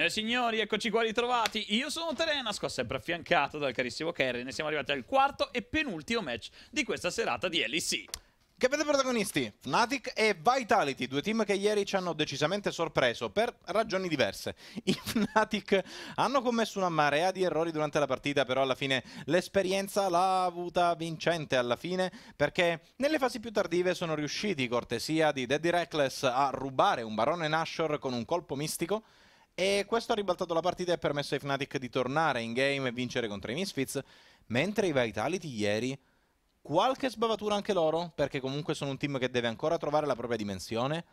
Signore eh, e signori, eccoci qua ritrovati. Io sono Terenas, qua sempre affiancato dal carissimo Kerry. Ne siamo arrivati al quarto e penultimo match di questa serata di LEC. Che vede protagonisti Fnatic e Vitality, due team che ieri ci hanno decisamente sorpreso per ragioni diverse. I Fnatic hanno commesso una marea di errori durante la partita, però alla fine l'esperienza l'ha avuta vincente alla fine, perché nelle fasi più tardive sono riusciti, cortesia di Daddy Reckless, a rubare un barone Nashor con un colpo mistico, e questo ha ribaltato la partita e ha permesso ai Fnatic di tornare in game e vincere contro i Misfits, mentre i Vitality ieri qualche sbavatura anche loro, perché comunque sono un team che deve ancora trovare la propria dimensione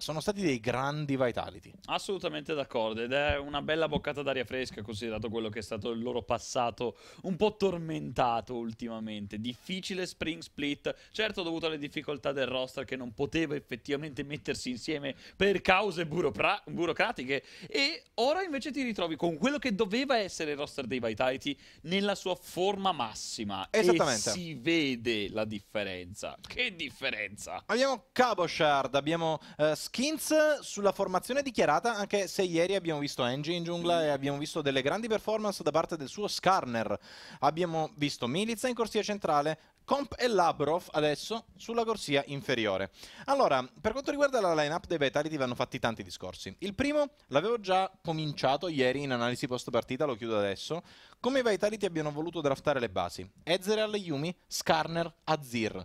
sono stati dei grandi vitality. Assolutamente d'accordo ed è una bella boccata d'aria fresca considerato quello che è stato il loro passato un po' tormentato ultimamente. Difficile spring split, certo dovuto alle difficoltà del roster che non poteva effettivamente mettersi insieme per cause burocratiche e ora invece ti ritrovi con quello che doveva essere il roster dei vitality nella sua forma massima. Esattamente. E si vede la differenza. Che differenza! Abbiamo Caboshard, abbiamo... Eh, Skins sulla formazione dichiarata, anche se ieri abbiamo visto Angie in giungla e abbiamo visto delle grandi performance da parte del suo Skarner. Abbiamo visto Milizza in corsia centrale, Comp e Labrov adesso sulla corsia inferiore. Allora, per quanto riguarda la lineup dei Vitality vanno fatti tanti discorsi. Il primo l'avevo già cominciato ieri in analisi post partita, lo chiudo adesso. Come i Vitality abbiano voluto draftare le basi? Ezreal, Yumi, Skarner, Azir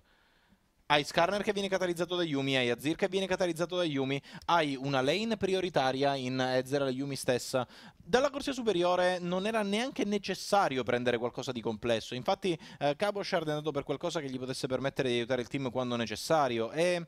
hai Skarner che viene catalizzato da Yumi, hai Azir che viene catalizzato da Yumi, hai una lane prioritaria in Ezra la Yumi stessa. Dalla corsia superiore non era neanche necessario prendere qualcosa di complesso, infatti eh, Cabo Shard è andato per qualcosa che gli potesse permettere di aiutare il team quando necessario e...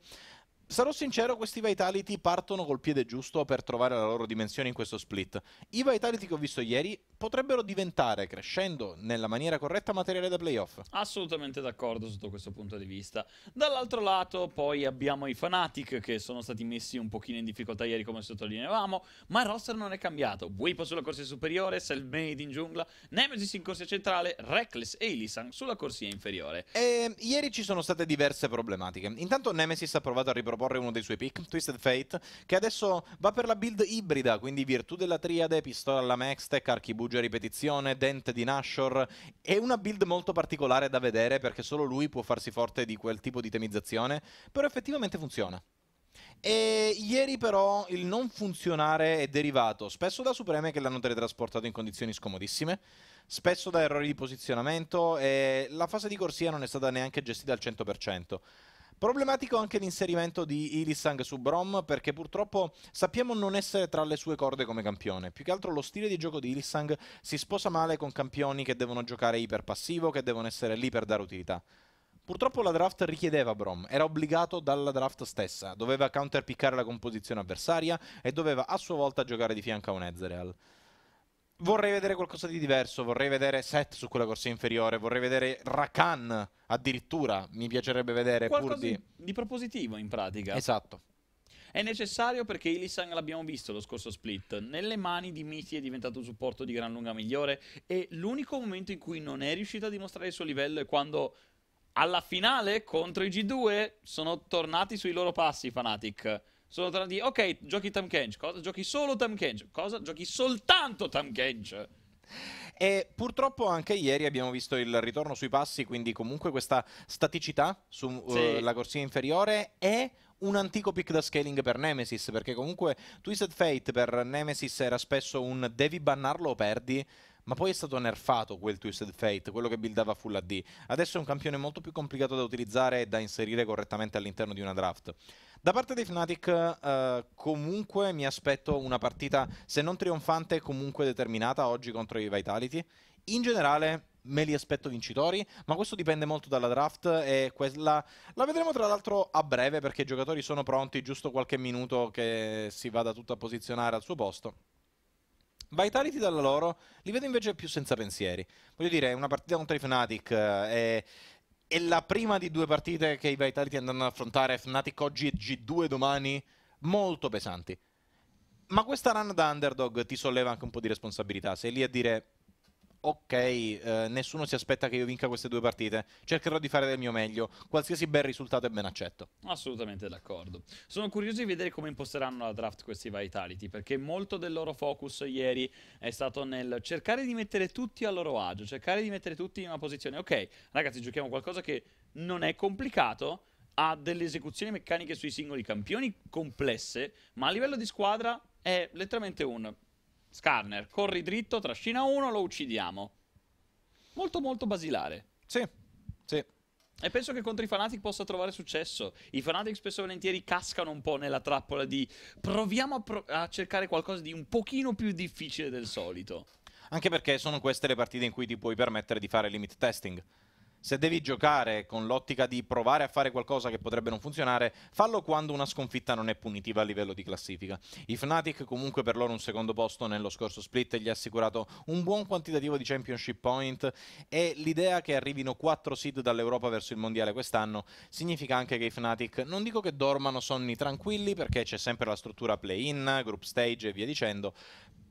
Sarò sincero, questi Vitality partono col piede giusto per trovare la loro dimensione in questo split. I Vitality che ho visto ieri potrebbero diventare, crescendo nella maniera corretta, materiale da playoff. Assolutamente d'accordo sotto questo punto di vista. Dall'altro lato poi abbiamo i Fnatic che sono stati messi un pochino in difficoltà ieri come sottolineavamo, ma il roster non è cambiato. Wipo sulla corsia superiore, Selfmade in giungla, Nemesis in corsia centrale, Reckless e Illisan sulla corsia inferiore. E, ehm, ieri ci sono state diverse problematiche. Intanto Nemesis ha provato a riprovare proporre uno dei suoi pick, Twisted Fate, che adesso va per la build ibrida, quindi virtù della triade, pistola alla max, tech, archibugia ripetizione, dente di Nashor. È una build molto particolare da vedere perché solo lui può farsi forte di quel tipo di itemizzazione, però effettivamente funziona. E ieri però il non funzionare è derivato spesso da Supreme che l'hanno teletrasportato in condizioni scomodissime, spesso da errori di posizionamento e la fase di corsia non è stata neanche gestita al 100%. Problematico anche l'inserimento di Ilisang su Brom perché purtroppo sappiamo non essere tra le sue corde come campione. Più che altro lo stile di gioco di Ilisang si sposa male con campioni che devono giocare iperpassivo, che devono essere lì per dare utilità. Purtroppo la draft richiedeva Brom, era obbligato dalla draft stessa, doveva counterpiccare la composizione avversaria e doveva a sua volta giocare di fianco a un Ezreal vorrei vedere qualcosa di diverso, vorrei vedere Seth su quella corsa inferiore, vorrei vedere Rakan addirittura, mi piacerebbe vedere qualcosa Kurdi. di propositivo in pratica. Esatto. È necessario perché Ilisang l'abbiamo visto lo scorso split, nelle mani di Miti è diventato un supporto di gran lunga migliore e l'unico momento in cui non è riuscito a dimostrare il suo livello è quando alla finale contro i G2 sono tornati sui loro passi Fanatic. Sono tra di... ok, giochi Tam Kench, cosa? Giochi solo Tam Kench, cosa? Giochi soltanto Tam Kench. E purtroppo anche ieri abbiamo visto il ritorno sui passi, quindi comunque questa staticità sulla uh, sì. corsia inferiore è un antico pick da scaling per Nemesis, perché comunque Twisted Fate per Nemesis era spesso un devi bannarlo o perdi, ma poi è stato nerfato quel Twisted Fate, quello che buildava Full AD. Adesso è un campione molto più complicato da utilizzare e da inserire correttamente all'interno di una draft. Da parte dei Fnatic eh, comunque mi aspetto una partita, se non trionfante, comunque determinata oggi contro i Vitality. In generale me li aspetto vincitori, ma questo dipende molto dalla draft e quella la vedremo tra l'altro a breve perché i giocatori sono pronti, giusto qualche minuto che si vada tutto a posizionare al suo posto. Vitality dalla loro, li vedo invece più senza pensieri. Voglio dire, una partita contro i Fnatic eh, è è la prima di due partite che i Vitality andranno ad affrontare, Fnatic oggi e G2 domani, molto pesanti. Ma questa run da underdog ti solleva anche un po' di responsabilità, sei lì a dire ok, eh, nessuno si aspetta che io vinca queste due partite, cercherò di fare del mio meglio, qualsiasi bel risultato è ben accetto. Assolutamente d'accordo. Sono curioso di vedere come imposteranno la draft questi Vitality, perché molto del loro focus ieri è stato nel cercare di mettere tutti a loro agio, cercare di mettere tutti in una posizione, ok, ragazzi giochiamo qualcosa che non è complicato, ha delle esecuzioni meccaniche sui singoli campioni complesse, ma a livello di squadra è letteralmente un Scarner, corri dritto, trascina uno, lo uccidiamo. Molto molto basilare. Sì, sì. E penso che contro i Fnatic possa trovare successo. I Fnatic spesso e volentieri cascano un po' nella trappola di proviamo a, pro a cercare qualcosa di un pochino più difficile del solito. Anche perché sono queste le partite in cui ti puoi permettere di fare limit testing. Se devi giocare con l'ottica di provare a fare qualcosa che potrebbe non funzionare, fallo quando una sconfitta non è punitiva a livello di classifica. I Fnatic comunque per loro un secondo posto nello scorso split gli ha assicurato un buon quantitativo di championship point e l'idea che arrivino 4 seed dall'Europa verso il mondiale quest'anno significa anche che i Fnatic non dico che dormano sonni tranquilli perché c'è sempre la struttura play-in, group stage e via dicendo,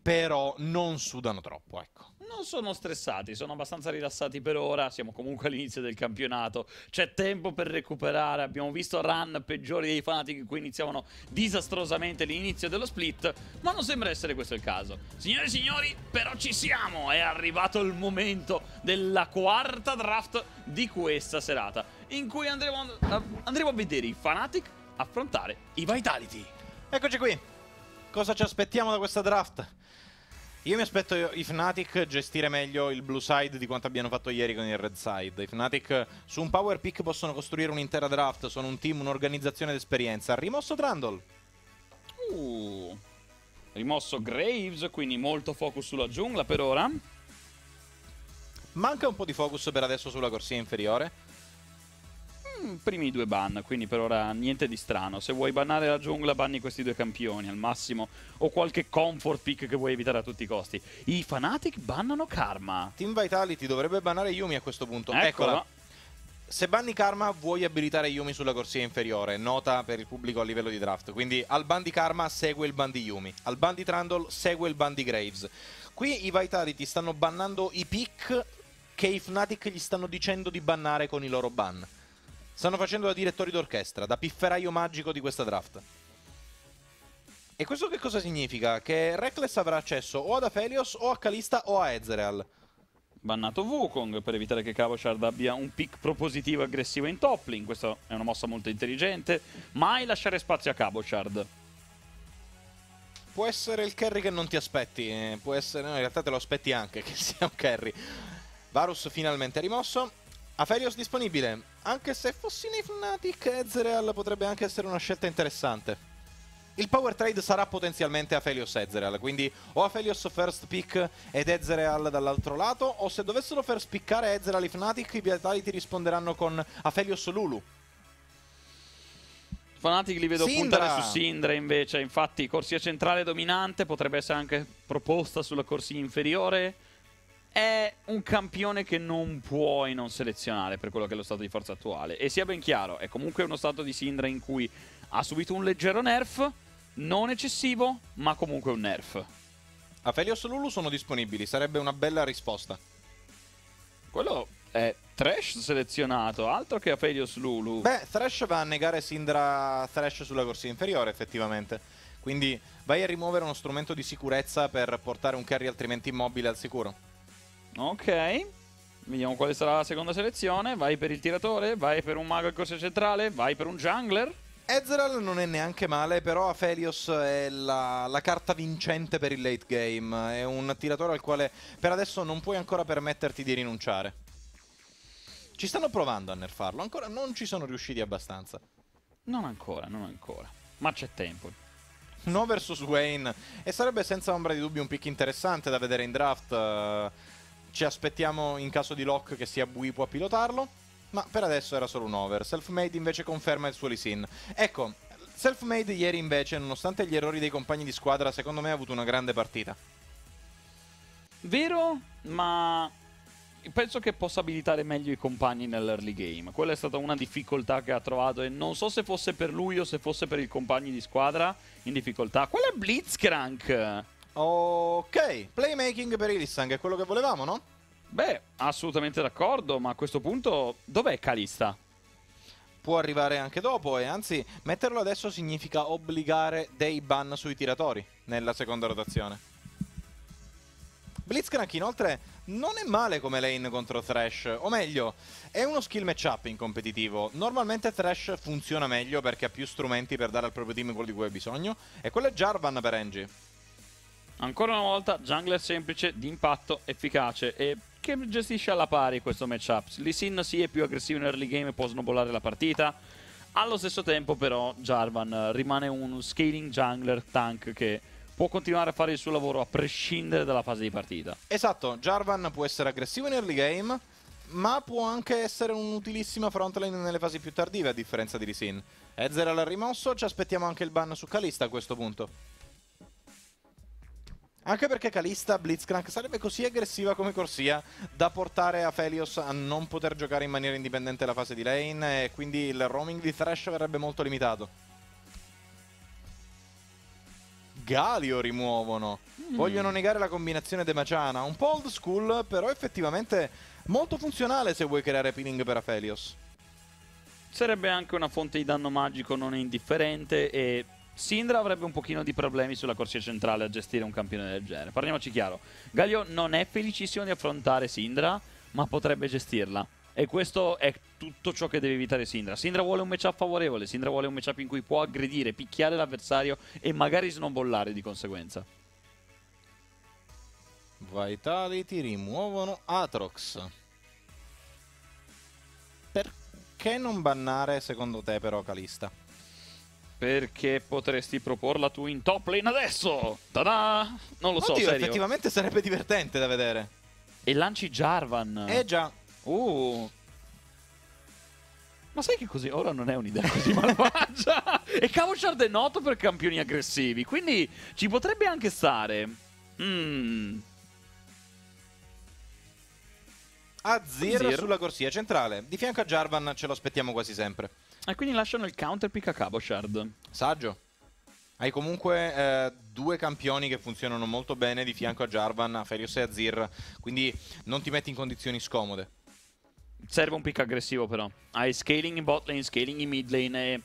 però non sudano troppo, ecco. Non sono stressati, sono abbastanza rilassati per ora, siamo comunque all'inizio del campionato, c'è tempo per recuperare, abbiamo visto run peggiori dei Fanatic in cui iniziavano disastrosamente l'inizio dello split, ma non sembra essere questo il caso. Signore e signori, però ci siamo, è arrivato il momento della quarta draft di questa serata, in cui andremo a, andremo a vedere i Fanatic affrontare i Vitality. Eccoci qui, cosa ci aspettiamo da questa draft? Io mi aspetto i Fnatic gestire meglio il blue side di quanto abbiano fatto ieri con il red side. I Fnatic su un power pick possono costruire un'intera draft, sono un team, un'organizzazione d'esperienza. Rimosso Trundle. Uh, rimosso Graves, quindi molto focus sulla giungla per ora. Manca un po' di focus per adesso sulla corsia inferiore. Mm, primi due ban, quindi per ora niente di strano. Se vuoi bannare la giungla, banni questi due campioni al massimo, o qualche comfort pick che vuoi evitare a tutti i costi. I Fnatic bannano Karma. Team Vitality dovrebbe bannare Yumi a questo punto. Eccola. Eccola. Se banni Karma vuoi abilitare Yumi sulla corsia inferiore, nota per il pubblico a livello di draft. Quindi al ban di Karma segue il ban di Yumi, al ban di Trundle segue il ban di Graves. Qui i Vitality stanno bannando i pick che i Fnatic gli stanno dicendo di bannare con i loro ban. Stanno facendo da direttori d'orchestra, da pifferaio magico di questa draft. E questo che cosa significa? Che Reckless avrà accesso o ad Aphelios o a Calista o a Ezreal. Bannato Wukong per evitare che Kavoshard abbia un pick propositivo aggressivo in toppling. Questa è una mossa molto intelligente. Mai lasciare spazio a Kavoshard. Può essere il carry che non ti aspetti. Eh, può essere... No, in realtà te lo aspetti anche che sia un carry. Varus finalmente rimosso. Aferios disponibile, anche se fossi nei Fnatic, Ezreal potrebbe anche essere una scelta interessante. Il power trade sarà potenzialmente Aphelios Ezreal, quindi o Aphelios first pick ed Ezreal dall'altro lato, o se dovessero far spiccare Ezreal i Fnatic, i Vitality risponderanno con Aphelios Lulu. Fnatic li vedo Sindra. puntare su Sindra invece, infatti corsia centrale dominante potrebbe essere anche proposta sulla corsia inferiore è un campione che non puoi non selezionare per quello che è lo stato di forza attuale. E sia ben chiaro, è comunque uno stato di Sindra in cui ha subito un leggero nerf, non eccessivo, ma comunque un nerf. A Felios Lulu sono disponibili, sarebbe una bella risposta. Quello è Thresh selezionato, altro che Aphelios Lulu. Beh, Thresh va a negare Sindra Thresh sulla corsia inferiore, effettivamente. Quindi vai a rimuovere uno strumento di sicurezza per portare un carry altrimenti immobile al sicuro. Ok. Vediamo quale sarà la seconda selezione. Vai per il tiratore, vai per un mago al corso centrale, vai per un jungler. Ezreal non è neanche male, però Aphelios è la, la, carta vincente per il late game. È un tiratore al quale per adesso non puoi ancora permetterti di rinunciare. Ci stanno provando a nerfarlo, ancora non ci sono riusciti abbastanza. Non ancora, non ancora. Ma c'è tempo. No versus Wayne. E sarebbe senza ombra di dubbio un pick interessante da vedere in draft. Eh, ci aspettiamo in caso di lock che sia Buipo a pilotarlo, ma per adesso era solo un over. Selfmade invece conferma il suo Lisin. Ecco, Selfmade ieri invece, nonostante gli errori dei compagni di squadra, secondo me ha avuto una grande partita. Vero, ma penso che possa abilitare meglio i compagni nell'early game. Quella è stata una difficoltà che ha trovato e non so se fosse per lui o se fosse per i compagni di squadra in difficoltà. Quella è Blitzcrank. Ok, playmaking per Ilissang è quello che volevamo, no? Beh, assolutamente d'accordo, ma a questo punto dov'è Calista? Può arrivare anche dopo e anzi metterlo adesso significa obbligare dei ban sui tiratori nella seconda rotazione. Blitzcrank inoltre non è male come lane contro Thresh, o meglio, è uno skill matchup in competitivo. Normalmente Thresh funziona meglio perché ha più strumenti per dare al proprio team quello di cui ha bisogno e quello è Jarvan per Engie. Ancora una volta jungler semplice, di impatto, efficace e che gestisce alla pari questo matchup. Lee Sin sì è più aggressivo in early game e può snobolare la partita. Allo stesso tempo però Jarvan eh, rimane un scaling jungler tank che può continuare a fare il suo lavoro a prescindere dalla fase di partita. Esatto, Jarvan può essere aggressivo in early game, ma può anche essere un'utilissima frontline nelle fasi più tardive a differenza di Lee Sin. Ezreal ha rimosso, ci aspettiamo anche il ban su Kalista a questo punto. Anche perché Calista Blitzcrank sarebbe così aggressiva come corsia da portare a Felios a non poter giocare in maniera indipendente la fase di lane e quindi il roaming di Thresh verrebbe molto limitato. Galio rimuovono. Mm. Vogliono negare la combinazione De Maciana. Un po' old school, però effettivamente molto funzionale se vuoi creare peeling per Aphelios. Sarebbe anche una fonte di danno magico non indifferente e Sindra avrebbe un pochino di problemi sulla corsia centrale a gestire un campione del genere. Parliamoci chiaro, Galio non è felicissimo di affrontare Sindra, ma potrebbe gestirla. E questo è tutto ciò che deve evitare Sindra. Sindra vuole un matchup favorevole, Sindra vuole un matchup in cui può aggredire, picchiare l'avversario e magari snowballare di conseguenza. Vitality rimuovono Atrox. Perché non bannare secondo te però Calista? Perché potresti proporla tu in top lane adesso? Ta-da! Non lo Oddio, so, serio. effettivamente sarebbe divertente da vedere. E lanci Jarvan. Eh già. Uh. Ma sai che così? Ora non è un'idea così malvagia. e Cavoshard è noto per campioni aggressivi, quindi ci potrebbe anche stare. Mmm... Azir, Azir sulla corsia centrale. Di fianco a Jarvan ce lo aspettiamo quasi sempre. E quindi lasciano il counter pick a Caboshard. Saggio. Hai comunque eh, due campioni che funzionano molto bene di fianco a Jarvan, a Ferius e a Zir, quindi non ti metti in condizioni scomode. Serve un pick aggressivo però. Hai scaling in bot lane, scaling in mid lane e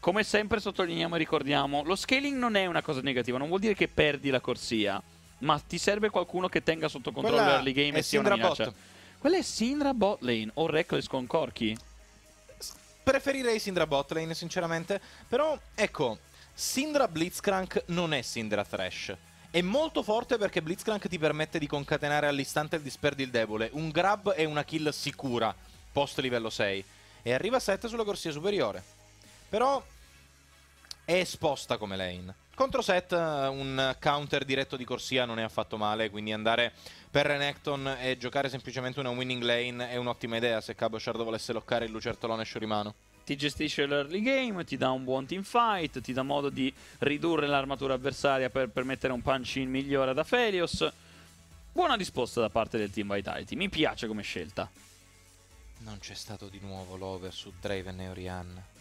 come sempre sottolineiamo e ricordiamo, lo scaling non è una cosa negativa, non vuol dire che perdi la corsia, ma ti serve qualcuno che tenga sotto controllo l'early game e sia una minaccia. Bot. Quella è Sindra bot lane o Reckless con Corky? Preferirei Syndra Botlane, sinceramente. Però, ecco, Syndra Blitzcrank non è Syndra Thresh. È molto forte perché Blitzcrank ti permette di concatenare all'istante il disperdi il debole, un grab e una kill sicura, post livello 6. E arriva a 7 sulla corsia superiore. Però è esposta come lane. Contro set eh, un counter diretto di corsia non è affatto male, quindi andare per Renekton e giocare semplicemente una winning lane è un'ottima idea se Cabo Shard volesse loccare il lucertolone Shurimano. ti gestisce l'early game, ti dà un buon team fight, ti dà modo di ridurre l'armatura avversaria per permettere un punch in migliore da Felios. Buona risposta da parte del team Vitality, mi piace come scelta. Non c'è stato di nuovo l'over su Draven e Orianna.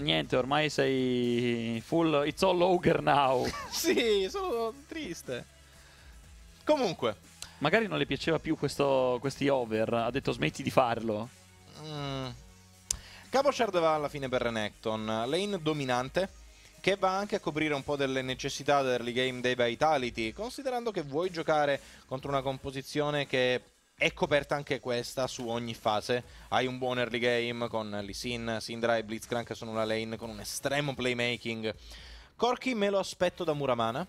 Niente, ormai sei full it's all over now. sì, sono triste. Comunque, magari non le piaceva più questo, questi over, ha detto smetti di farlo. Mm. Capo Shard va alla fine per Renekton, lane dominante che va anche a coprire un po' delle necessità dell'early game dei Vitality, considerando che vuoi giocare contro una composizione che è coperta anche questa su ogni fase. Hai un buon early game con Lee Sin, Sindra e Blitzcrank che sono una lane con un estremo playmaking. Corky me lo aspetto da Muramana.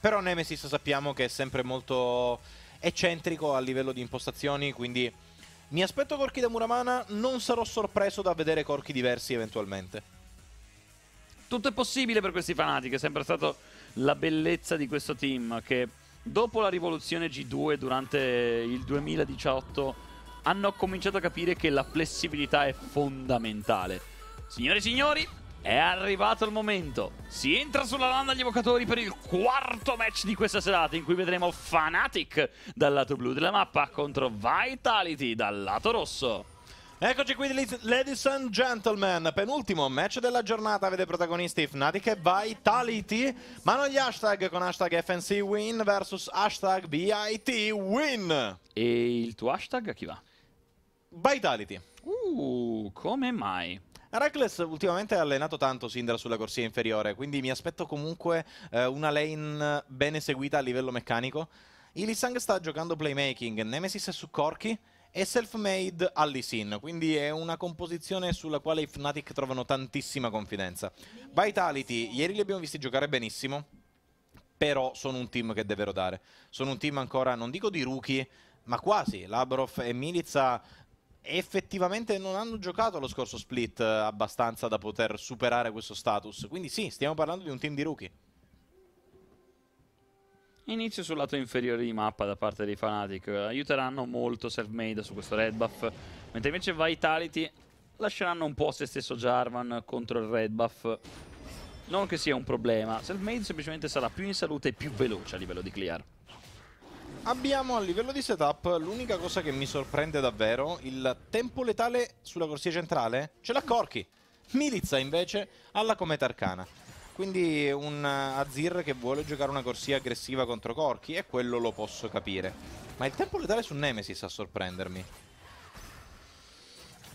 Però Nemesis sappiamo che è sempre molto eccentrico a livello di impostazioni, quindi mi aspetto Corky da Muramana, non sarò sorpreso da vedere Corky diversi eventualmente. Tutto è possibile per questi fanatici, è sempre stata la bellezza di questo team che dopo la rivoluzione G2 durante il 2018 hanno cominciato a capire che la flessibilità è fondamentale. Signore e signori, è arrivato il momento. Si entra sulla landa agli evocatori per il quarto match di questa serata in cui vedremo Fnatic dal lato blu della mappa contro Vitality dal lato rosso. Eccoci qui, ladies and gentlemen, penultimo match della giornata, vede protagonisti Fnatic e Vitality, ma non gli hashtag con hashtag FNC Win versus hashtag BIT Win. E il tuo hashtag a chi va? Vitality. Uh, come mai? Reckless ultimamente ha allenato tanto Sindra sulla corsia inferiore, quindi mi aspetto comunque eh, una lane ben eseguita a livello meccanico. Ilisang sta giocando playmaking, Nemesis è su Corki, è self-made Alice quindi è una composizione sulla quale i Fnatic trovano tantissima confidenza. Vitality, ieri li abbiamo visti giocare benissimo, però sono un team che deve rodare. Sono un team ancora, non dico di rookie, ma quasi. Labrov e Milizza effettivamente non hanno giocato lo scorso split eh, abbastanza da poter superare questo status. Quindi sì, stiamo parlando di un team di rookie. Inizio sul lato inferiore di mappa da parte dei Fanatic. Aiuteranno molto Selfmade su questo red buff. Mentre invece Vitality lasceranno un po' se stesso Jarvan contro il red buff. Non che sia un problema. Selfmade semplicemente sarà più in salute e più veloce a livello di clear. Abbiamo a livello di setup l'unica cosa che mi sorprende davvero, il tempo letale sulla corsia centrale, ce l'ha Corky. Milizza invece alla cometa arcana. Quindi un Azir che vuole giocare una corsia aggressiva contro Corki e quello lo posso capire. Ma il tempo letale su Nemesis a sorprendermi.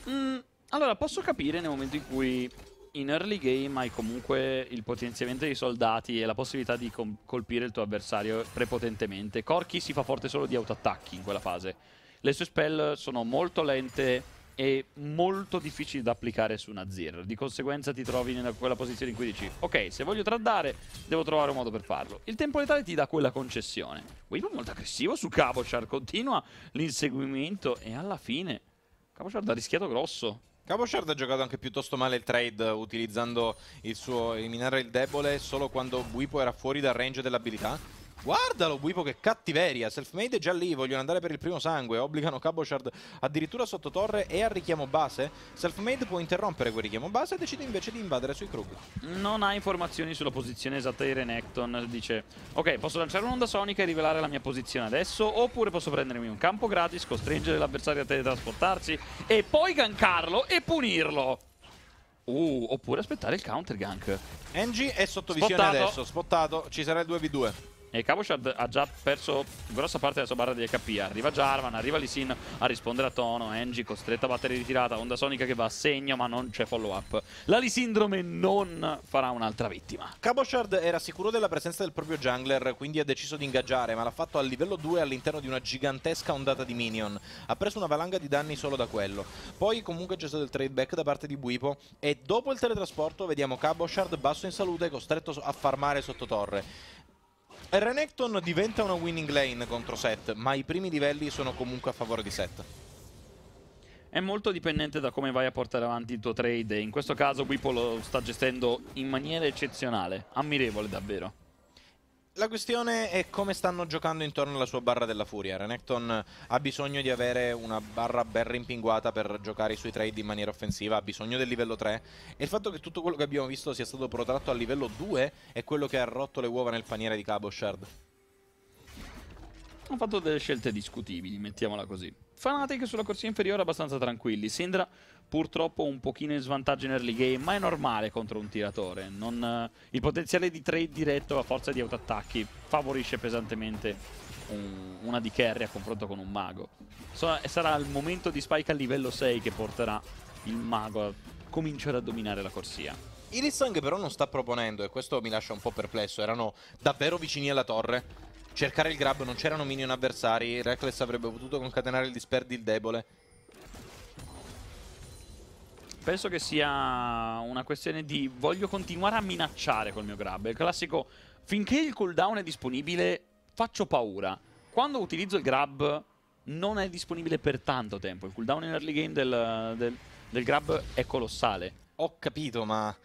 Mm, allora, posso capire nel momento in cui in early game hai comunque il potenziamento dei soldati e la possibilità di colpire il tuo avversario prepotentemente. Corki si fa forte solo di autoattacchi in quella fase. Le sue spell sono molto lente e molto difficile da applicare su una Zir. Di conseguenza ti trovi in quella posizione in cui dici Ok, se voglio traddare, devo trovare un modo per farlo. Il tempo letale ti dà quella concessione. Wave molto aggressivo su Cabochar, continua l'inseguimento e alla fine Cabochar ha rischiato grosso. Caboshard ha giocato anche piuttosto male il trade eh, utilizzando il suo eliminare il debole solo quando Wipo era fuori dal range dell'abilità Guardalo Wipo, che cattiveria, Selfmade è già lì, vogliono andare per il primo sangue, obbligano Cabochard addirittura sotto torre e al richiamo base. Selfmade può interrompere quel richiamo base e decide invece di invadere sui Krug. Non ha informazioni sulla posizione esatta di Renekton, dice ok posso lanciare un'onda sonica e rivelare la mia posizione adesso oppure posso prendermi un campo gratis, costringere l'avversario a teletrasportarsi e poi gankarlo e punirlo. Uh, oppure aspettare il counter gank. Engie è sotto visione adesso, spottato, ci sarà il 2v2. E Kabushard ha già perso grossa parte della sua barra di HP. Arriva Jarvan, arriva Lisin a rispondere a tono. Engie costretta a battere ritirata. Onda Sonica che va a segno, ma non c'è follow up. La Lisindrome non farà un'altra vittima. Kabushard era sicuro della presenza del proprio jungler, quindi ha deciso di ingaggiare, ma l'ha fatto a livello 2 all'interno di una gigantesca ondata di minion. Ha preso una valanga di danni solo da quello. Poi comunque c'è stato il trade back da parte di Buipo e dopo il teletrasporto vediamo Kabushard basso in salute costretto a farmare sotto torre. Renekton diventa una winning lane contro Seth, ma i primi livelli sono comunque a favore di Seth. È molto dipendente da come vai a portare avanti il tuo trade. In questo caso Whipple lo sta gestendo in maniera eccezionale, ammirevole davvero. La questione è come stanno giocando intorno alla sua barra della furia. Renekton ha bisogno di avere una barra ben rimpinguata per giocare i suoi trade in maniera offensiva, ha bisogno del livello 3 e il fatto che tutto quello che abbiamo visto sia stato protratto al livello 2 è quello che ha rotto le uova nel paniere di Cabo Shard. Hanno fatto delle scelte discutibili, mettiamola così. Fanatic sulla corsia inferiore abbastanza tranquilli. Sindra purtroppo un pochino in svantaggio in early game, ma è normale contro un tiratore. Non, uh, il potenziale di trade diretto a forza di autoattacchi favorisce pesantemente un, una di carry a confronto con un mago. So, sarà il momento di spike a livello 6 che porterà il mago a cominciare a dominare la corsia. Irisang però non sta proponendo e questo mi lascia un po' perplesso, erano davvero vicini alla torre cercare il grab, non c'erano minion avversari, Reckless avrebbe potuto concatenare il il debole. Penso che sia una questione di voglio continuare a minacciare col mio grab. Il classico, finché il cooldown è disponibile, faccio paura. Quando utilizzo il grab non è disponibile per tanto tempo. Il cooldown in early game del, del, del grab è colossale. Ho capito, ma...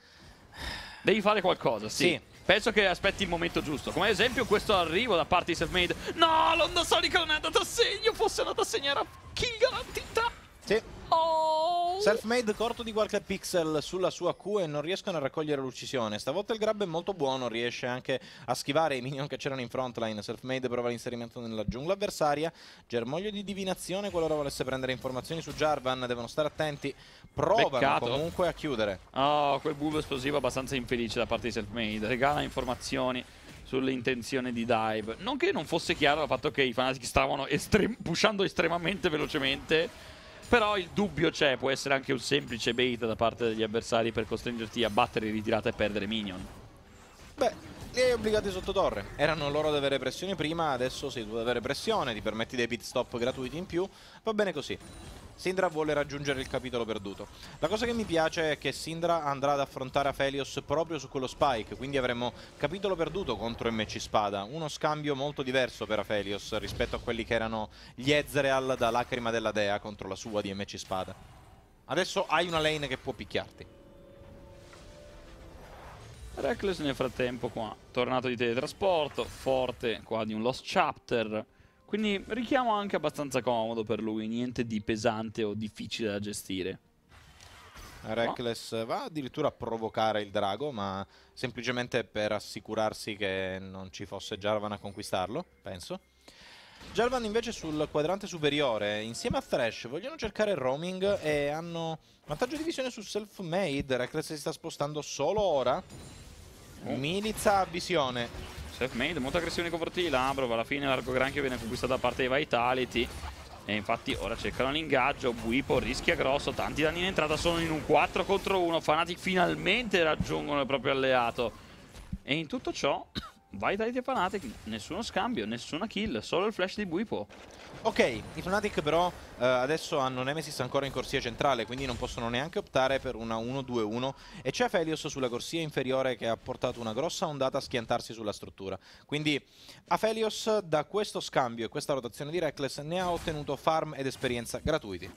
Devi fare qualcosa, sì. sì penso che aspetti il momento giusto. Come ad esempio questo arrivo da parte di Selfmade. No, l'onda solica non è andata a segno, fosse andata a segnare a kill garantita. Sì. Oh. Selfmade corto di qualche pixel sulla sua Q e non riescono a raccogliere l'uccisione. Stavolta il grab è molto buono, riesce anche a schivare i minion che c'erano in frontline. Selfmade prova l'inserimento nella giungla avversaria. Germoglio di divinazione qualora volesse prendere informazioni su Jarvan, devono stare attenti. Provano Beccato. comunque a chiudere. Oh, quel bulbo esplosivo abbastanza infelice da parte di Selfmade. Regala informazioni sull'intenzione di dive. Non che non fosse chiaro il fatto che i fanatici stavano estrem pushando estremamente velocemente però il dubbio c'è, può essere anche un semplice bait da parte degli avversari per costringerti a battere in ritirata e perdere minion. Beh, li hai obbligati sotto torre. Erano loro ad avere pressione prima, adesso sei tu ad avere pressione, ti permetti dei pit stop gratuiti in più, va bene così. Sindra vuole raggiungere il capitolo perduto. La cosa che mi piace è che Sindra andrà ad affrontare Aphelios proprio su quello Spike, quindi avremo capitolo perduto contro MC Spada. Uno scambio molto diverso per Aphelios rispetto a quelli che erano gli Ezreal da Lacrima della Dea contro la sua di MC Spada. Adesso hai una lane che può picchiarti. Reckless nel frattempo qua, tornato di teletrasporto, forte qua di un Lost Chapter quindi richiamo anche abbastanza comodo per lui, niente di pesante o difficile da gestire. Reckless no. va addirittura a provocare il drago, ma semplicemente per assicurarsi che non ci fosse Jarvan a conquistarlo, penso. Jarvan invece sul quadrante superiore, insieme a Thresh, vogliono cercare roaming e hanno vantaggio di visione su self-made. Reckless si sta spostando solo ora. Oh. Milizza a visione Self-made, molta aggressione di Labrov, alla fine l'arco granchio viene conquistato da parte dei Vitality. E infatti ora cercano l'ingaggio, Buipo rischia grosso, tanti danni in entrata, sono in un 4 contro 1, Fanatic finalmente raggiungono il proprio alleato. E in tutto ciò, Vitality e Fanatic, nessuno scambio, nessuna kill, solo il flash di Buipo. Ok, i Fnatic però eh, adesso hanno Nemesis ancora in corsia centrale, quindi non possono neanche optare per una 1-2-1 e c'è Felios sulla corsia inferiore che ha portato una grossa ondata a schiantarsi sulla struttura. Quindi a Felios da questo scambio e questa rotazione di Reckless ne ha ottenuto farm ed esperienza gratuiti.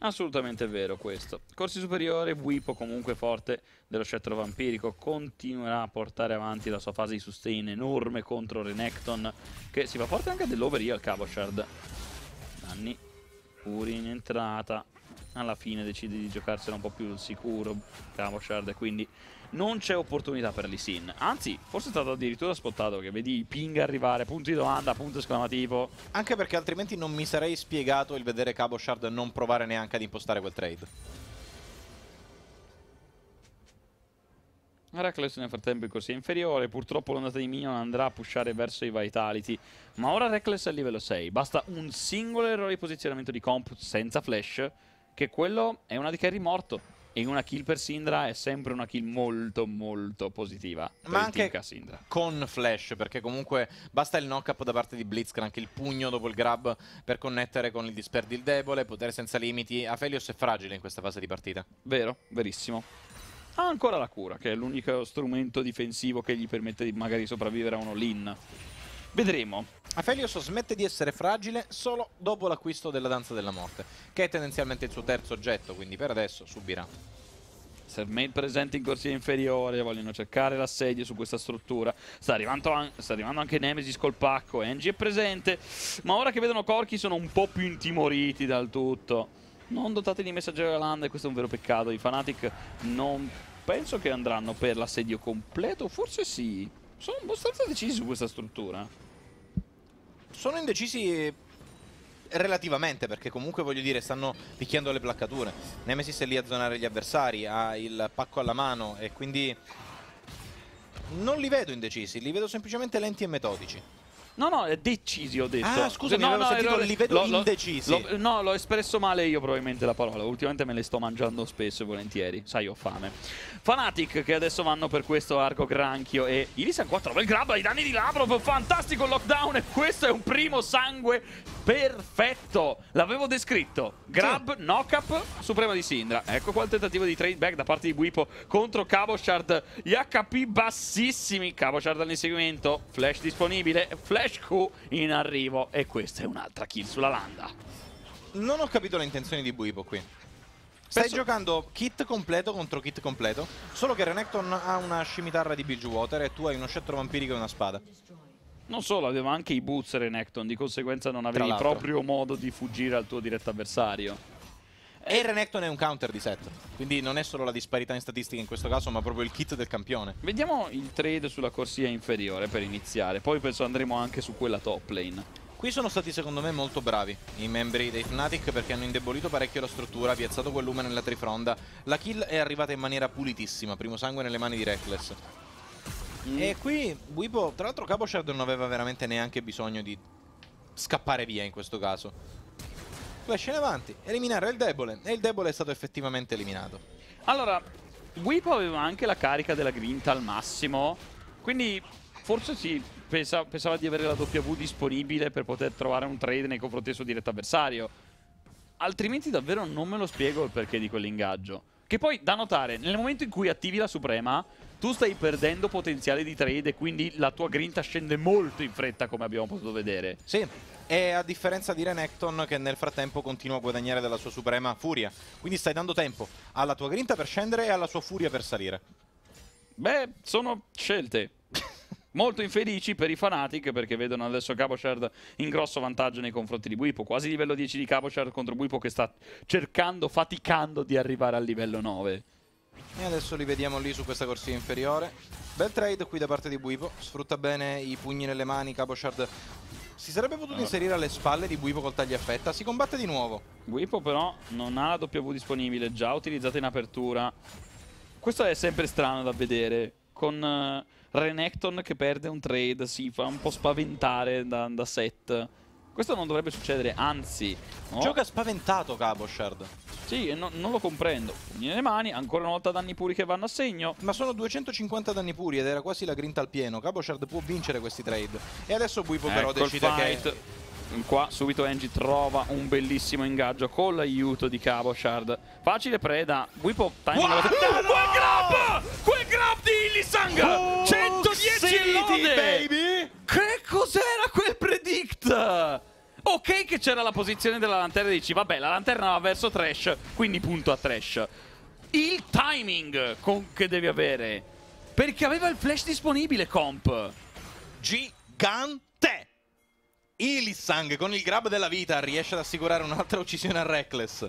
Assolutamente vero questo. Corsi superiore, Wipo comunque forte dello scettro vampirico, continuerà a portare avanti la sua fase di sustain enorme contro Renekton, che si fa forte anche dell'over al Cabochard. Danni, puri in entrata, alla fine decide di giocarsela un po' più sicuro Cavoshard quindi non c'è opportunità per l'Isin anzi forse è stato addirittura spottato che vedi i ping arrivare punto di domanda punto esclamativo anche perché altrimenti non mi sarei spiegato il vedere Cavoshard non provare neanche ad impostare quel trade Heracles nel frattempo in corsia inferiore, purtroppo l'ondata di Minion andrà a pushare verso i Vitality, ma ora Reckless è a livello 6, basta un singolo errore di posizionamento di comp senza flash che quello è una di carry morto. E una kill per Sindra è sempre una kill molto molto positiva Ma anche con flash perché comunque basta il knock up da parte di Blitzcrank Il pugno dopo il grab per connettere con il il debole Potere senza limiti Aphelios è fragile in questa fase di partita Vero, verissimo Ha ancora la cura che è l'unico strumento difensivo che gli permette di magari sopravvivere a uno lean Vedremo. Aphelios smette di essere fragile solo dopo l'acquisto della danza della morte, che è tendenzialmente il suo terzo oggetto, quindi per adesso subirà. Se Maid presente in corsia inferiore, vogliono cercare l'assedio su questa struttura. Sta arrivando, an sta arrivando anche Nemesis col pacco, Angie è presente, ma ora che vedono Corky sono un po' più intimoriti dal tutto. Non dotati di messaggero e questo è un vero peccato. I Fanatic non penso che andranno per l'assedio completo, forse sì. Sono abbastanza decisi su questa struttura. Sono indecisi relativamente perché comunque voglio dire stanno picchiando le placcature Nemesis è lì a zonare gli avversari ha il pacco alla mano e quindi non li vedo indecisi li vedo semplicemente lenti e metodici No, no, è decisi, ho detto. Ah, scusa, no, mi avevo no, sentito, li vedo lo, indecisi. Lo, no, l'ho espresso male io probabilmente la parola. Ultimamente me le sto mangiando spesso e volentieri. Sai, ho fame. Fanatic che adesso vanno per questo arco granchio e Irisan 4 trova il grab ai danni di Lavrov. Fantastico lockdown e questo è un primo sangue perfetto. L'avevo descritto. Grab, sì. knock up, suprema di Sindra. Ecco qua il tentativo di trade back da parte di Guipo contro Cavoshard. Gli HP bassissimi. Cavoshard all'inseguimento. Flash disponibile. Flash Flash Q in arrivo e questa è un'altra kill sulla landa. Non ho capito le intenzioni di Buipo qui. Stai Penso... giocando kit completo contro kit completo, solo che Renekton ha una scimitarra di Bilgewater e tu hai uno scettro vampirico e una spada. Non solo, aveva anche i boots Renekton, di conseguenza non avevi proprio modo di fuggire al tuo diretto avversario. E il Renekton è un counter di set. Quindi non è solo la disparità in statistica in questo caso, ma proprio il kit del campione. Vediamo il trade sulla corsia inferiore per iniziare. Poi penso andremo anche su quella top lane. Qui sono stati secondo me molto bravi i membri dei Fnatic perché hanno indebolito parecchio la struttura, piazzato quel lume nella trifronda. La kill è arrivata in maniera pulitissima, primo sangue nelle mani di Reckless. Mm. E qui Wipo, tra l'altro Cabo Shard non aveva veramente neanche bisogno di scappare via in questo caso. Flash in avanti, eliminare il debole e il debole è stato effettivamente eliminato. Allora, Whip aveva anche la carica della grinta al massimo, quindi forse si pensa, pensava di avere la W disponibile per poter trovare un trade nei confronti del suo diretto avversario. Altrimenti davvero non me lo spiego il perché di quell'ingaggio. Che poi, da notare, nel momento in cui attivi la Suprema, tu stai perdendo potenziale di trade e quindi la tua grinta scende molto in fretta, come abbiamo potuto vedere. Sì, e a differenza di Renekton che nel frattempo continua a guadagnare della sua suprema furia. Quindi stai dando tempo alla tua grinta per scendere e alla sua furia per salire. Beh, sono scelte. Molto infelici per i Fanatic perché vedono adesso Caboshard in grosso vantaggio nei confronti di Buipo, quasi livello 10 di Caboshard contro Buipo che sta cercando, faticando di arrivare al livello 9. E adesso li vediamo lì su questa corsia inferiore. Bel trade qui da parte di Buipo, sfrutta bene i pugni nelle mani, Cabochard si sarebbe potuto allora. inserire alle spalle di Buipo col tagliaffetta. Si combatte di nuovo. Buipo però non ha la W disponibile, già utilizzata in apertura. Questo è sempre strano da vedere. Con uh, Renekton che perde un trade, si fa un po' spaventare da, da set. Questo non dovrebbe succedere, anzi... No? Gioca spaventato Shard. Sì, no, non lo comprendo. Pugni nelle mani, ancora una volta danni puri che vanno a segno. Ma sono 250 danni puri ed era quasi la grinta al pieno. Cabo Shard può vincere questi trade. E adesso Bui ecco però ecco decide che Qua subito Angie trova un bellissimo ingaggio con l'aiuto di Cavo Shard. Facile preda. Whippo time wow, no, Quel grab! Quel grab di Illisang! Oh, 110 city, baby! Che cos'era quel predict? Ok che c'era la posizione della lanterna e dici vabbè la lanterna va verso Trash, quindi punto a Trash. Il timing che devi avere. Perché aveva il flash disponibile comp. Gigante Ilisang con il grab della vita riesce ad assicurare un'altra uccisione a Reckless.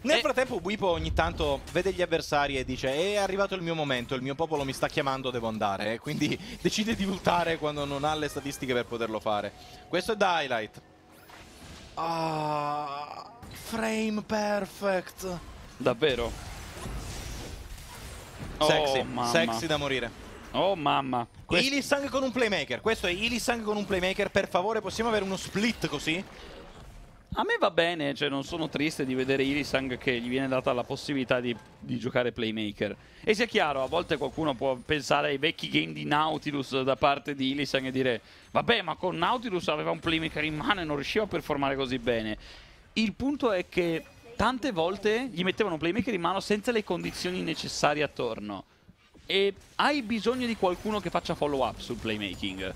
Nel e... Eh. frattempo Wipo ogni tanto vede gli avversari e dice è arrivato il mio momento, il mio popolo mi sta chiamando, devo andare. Eh? Quindi decide di ultare quando non ha le statistiche per poterlo fare. Questo è Daylight. Ah, frame perfect. Davvero? Sexy, oh, sexy da morire. Oh mamma. Quest... Ilisang con un playmaker. Questo è Ilisang con un playmaker. Per favore, possiamo avere uno split così? A me va bene, cioè non sono triste di vedere Ilisang che gli viene data la possibilità di, di, giocare playmaker. E sia chiaro, a volte qualcuno può pensare ai vecchi game di Nautilus da parte di Ilisang e dire vabbè ma con Nautilus aveva un playmaker in mano e non riusciva a performare così bene. Il punto è che tante volte gli mettevano un playmaker in mano senza le condizioni necessarie attorno e hai bisogno di qualcuno che faccia follow up sul playmaking.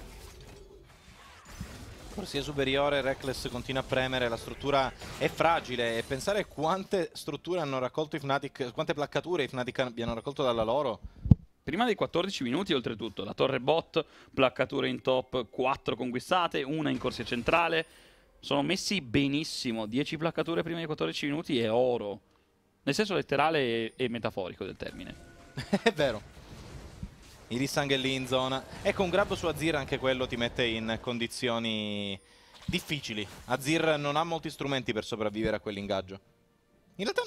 Corsia superiore, Reckless continua a premere, la struttura è fragile e pensare quante strutture hanno raccolto i Fnatic, quante placcature i Fnatic abbiano raccolto dalla loro. Prima dei 14 minuti oltretutto, la torre bot, placcature in top, 4 conquistate, una in corsia centrale, sono messi benissimo, 10 placcature prima dei 14 minuti è oro, nel senso letterale e metaforico del termine. è vero. Irisang è lì in zona. Ecco, un grab su Azir anche quello ti mette in condizioni difficili. Azir non ha molti strumenti per sopravvivere a quell'ingaggio. In realtà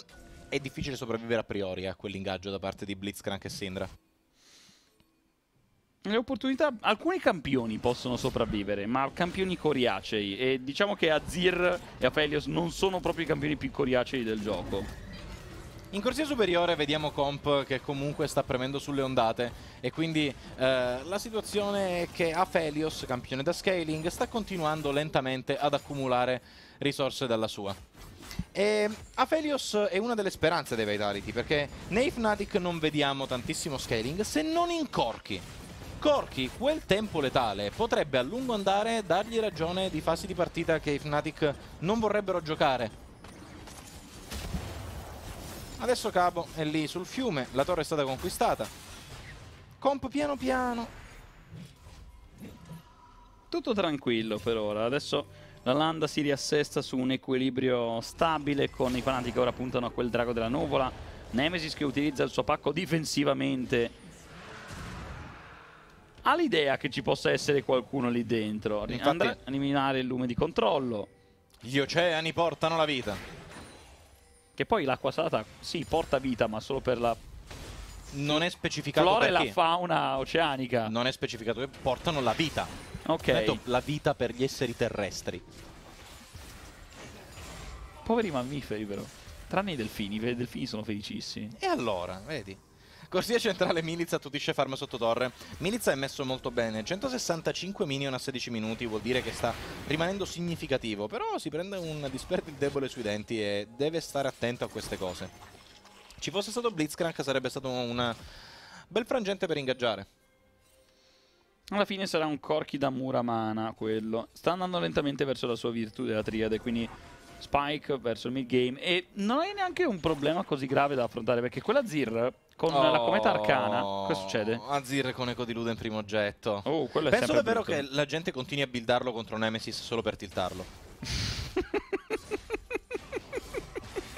è difficile sopravvivere a priori a quell'ingaggio da parte di Blitzcrank e Sindra. Le opportunità, alcuni campioni possono sopravvivere, ma campioni coriacei. E diciamo che Azir e Aphelios non sono proprio i campioni più coriacei del gioco. In corsia superiore vediamo Comp che comunque sta premendo sulle ondate e quindi eh, la situazione è che Aphelios, campione da scaling, sta continuando lentamente ad accumulare risorse dalla sua. E Aphelios è una delle speranze dei Vitality perché nei Fnatic non vediamo tantissimo scaling se non in Corki. Corki, quel tempo letale, potrebbe a lungo andare dargli ragione di fasi di partita che i Fnatic non vorrebbero giocare Adesso Cabo è lì sul fiume, la torre è stata conquistata. Comp piano piano. Tutto tranquillo per ora, adesso la landa si riassesta su un equilibrio stabile con i fanati che ora puntano a quel drago della nuvola. Nemesis che utilizza il suo pacco difensivamente. Ha l'idea che ci possa essere qualcuno lì dentro. Infatti, Andrà a eliminare il lume di controllo. Gli oceani portano la vita. Che poi l'acqua salata, sì, porta vita, ma solo per la non è specificato Flora perché. e la fauna oceanica. Non è specificato che portano la vita. Ok. Detto, la vita per gli esseri terrestri. Poveri mammiferi però. Tranne i delfini, i delfini sono felicissimi. E allora, vedi. Corsia centrale Milizza tutisce farm sotto torre. Milizza è messo molto bene. 165 minion a 16 minuti vuol dire che sta rimanendo significativo. Però si prende un disperdil debole sui denti e deve stare attento a queste cose. Ci fosse stato Blitzcrank sarebbe stato un bel frangente per ingaggiare. Alla fine sarà un Corki da Muramana quello. Sta andando lentamente verso la sua virtù della triade, quindi Spike verso il mid game e non è neanche un problema così grave da affrontare perché quella Zir con oh, la cometa arcana, cosa oh, succede? Azir con Eco di Luda in primo oggetto. Oh, Penso davvero che la gente continui a buildarlo contro Nemesis solo per tiltarlo.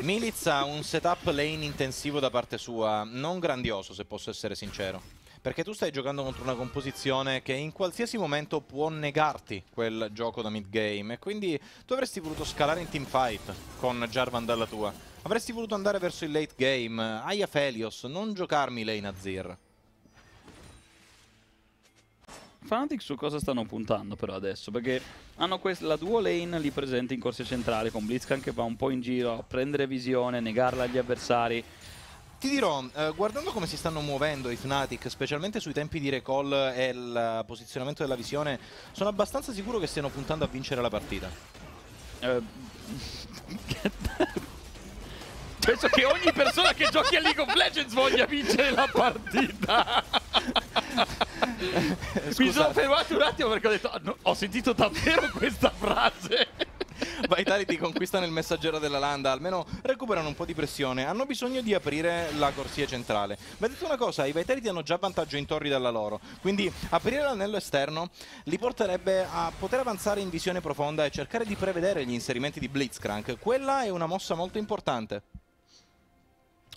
Miliz ha un setup lane intensivo da parte sua, non grandioso se posso essere sincero perché tu stai giocando contro una composizione che in qualsiasi momento può negarti quel gioco da mid game e quindi tu avresti voluto scalare in team fight con Jarvan dalla tua. Avresti voluto andare verso il late game, Aya Felios, non giocarmi lei Nazir. Fanatic su cosa stanno puntando però adesso perché hanno la duo lane lì presente in corsia centrale con Blitzcrank che va un po' in giro a prendere visione, negarla agli avversari ti dirò, eh, guardando come si stanno muovendo i Fnatic, specialmente sui tempi di recall e il posizionamento della visione, sono abbastanza sicuro che stiano puntando a vincere la partita. Eh... Penso che ogni persona che giochi a League of Legends voglia vincere la partita. Mi sono fermato un attimo perché ho detto, ah, no, ho sentito davvero questa frase. Itali ti conquistano il messaggero della Landa, almeno recuperano un po' di pressione, hanno bisogno di aprire la corsia centrale. Ma detto una cosa, i Vitality hanno già vantaggio in torri dalla loro, quindi aprire l'anello esterno li porterebbe a poter avanzare in visione profonda e cercare di prevedere gli inserimenti di Blitzcrank. Quella è una mossa molto importante.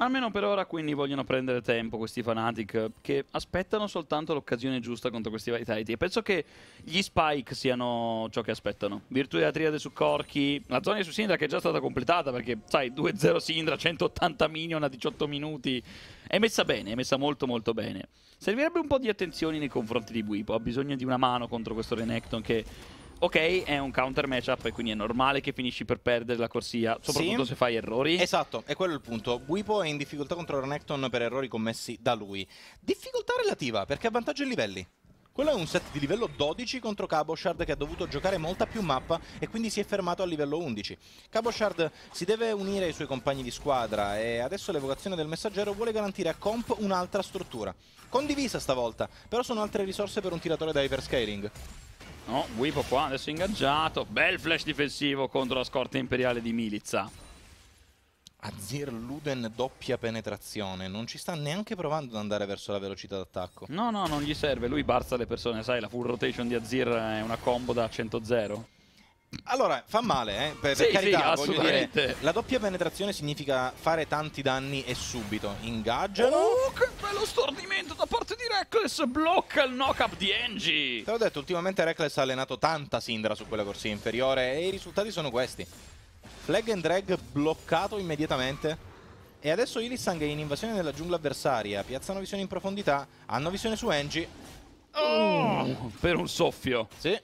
Almeno per ora quindi vogliono prendere tempo questi Fnatic eh, che aspettano soltanto l'occasione giusta contro questi Vitality e penso che gli Spike siano ciò che aspettano. Virtù della triade su Corki, la zona su Sindra che è già stata completata perché sai 2-0 Sindra, 180 minion a 18 minuti, è messa bene, è messa molto molto bene. Servirebbe un po' di attenzione nei confronti di Buipo, ha bisogno di una mano contro questo Renekton che ok, è un counter matchup e quindi è normale che finisci per perdere la corsia, soprattutto sì. se fai errori. Esatto, è quello il punto. Guipo è in difficoltà contro Renekton per errori commessi da lui. Difficoltà relativa, perché ha vantaggio in livelli. Quello è un set di livello 12 contro Caboshard che ha dovuto giocare molta più mappa e quindi si è fermato al livello 11. Caboshard si deve unire ai suoi compagni di squadra e adesso l'evocazione del messaggero vuole garantire a Comp un'altra struttura. Condivisa stavolta, però sono altre risorse per un tiratore da hyperscaling. No, Wipo qua adesso ingaggiato. Bel flash difensivo contro la scorta imperiale di Milizza. Azir Luden doppia penetrazione, non ci sta neanche provando ad andare verso la velocità d'attacco. No, no, non gli serve, lui barza le persone, sai, la full rotation di Azir è una combo da 100-0. Allora, fa male, eh? per, sì, per carità, sì, voglio dire, la doppia penetrazione significa fare tanti danni e subito. Ingaggiano. Oh, che bello stordimento da parte di Reckless, blocca il knock-up di Angie! Te l'ho detto, ultimamente Reckless ha allenato tanta Sindra su quella corsia inferiore e i risultati sono questi. Flag and drag bloccato immediatamente. E adesso Illisang è in invasione della giungla avversaria, piazzano visione in profondità, hanno visione su Angie. Oh, per un soffio. Sì.